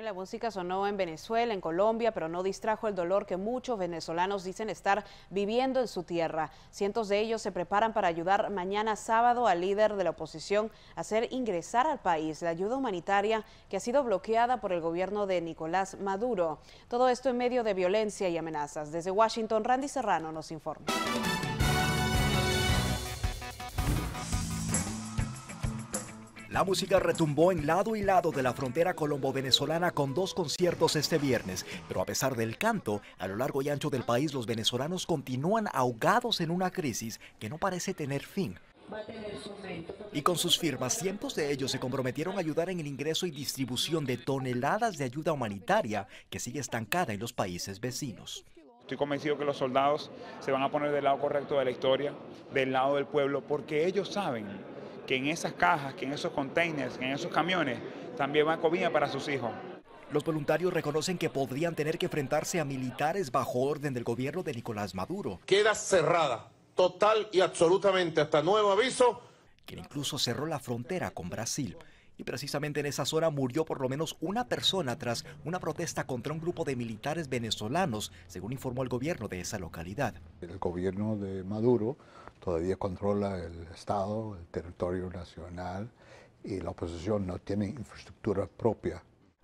la música sonó en Venezuela, en Colombia, pero no distrajo el dolor que muchos venezolanos dicen estar viviendo en su tierra. Cientos de ellos se preparan para ayudar mañana sábado al líder de la oposición a hacer ingresar al país la ayuda humanitaria que ha sido bloqueada por el gobierno de Nicolás Maduro. Todo esto en medio de violencia y amenazas. Desde Washington, Randy Serrano nos informa. La música retumbó en lado y lado de la frontera colombo-venezolana con dos conciertos este viernes, pero a pesar del canto, a lo largo y ancho del país los venezolanos continúan ahogados en una crisis que no parece tener fin. Y con sus firmas, cientos de ellos se comprometieron a ayudar en el ingreso y distribución de toneladas de ayuda humanitaria que sigue estancada en los países vecinos. Estoy convencido que los soldados se van a poner del lado correcto de la historia, del lado del pueblo, porque ellos saben que en esas cajas, que en esos containers, que en esos camiones, también va comida para sus hijos. Los voluntarios reconocen que podrían tener que enfrentarse a militares bajo orden del gobierno de Nicolás Maduro. Queda cerrada, total y absolutamente, hasta nuevo aviso. Quien incluso cerró la frontera con Brasil y precisamente en esa zona murió por lo menos una persona tras una protesta contra un grupo de militares venezolanos, según informó el gobierno de esa localidad. El gobierno de Maduro todavía controla el Estado, el territorio nacional y la oposición no tiene infraestructura propia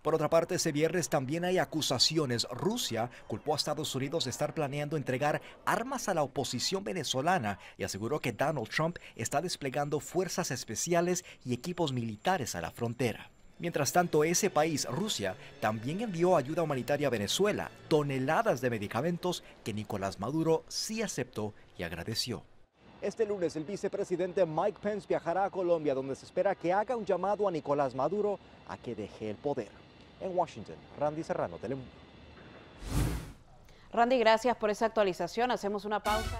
por otra parte, ese viernes también hay acusaciones. Rusia culpó a Estados Unidos de estar planeando entregar armas a la oposición venezolana y aseguró que Donald Trump está desplegando fuerzas especiales y equipos militares a la frontera. Mientras tanto, ese país, Rusia, también envió ayuda humanitaria a Venezuela, toneladas de medicamentos que Nicolás Maduro sí aceptó y agradeció. Este lunes el vicepresidente Mike Pence viajará a Colombia, donde se espera que haga un llamado a Nicolás Maduro a que deje el poder. En Washington, Randy Serrano, Telemundo. Randy, gracias por esa actualización. Hacemos una pausa.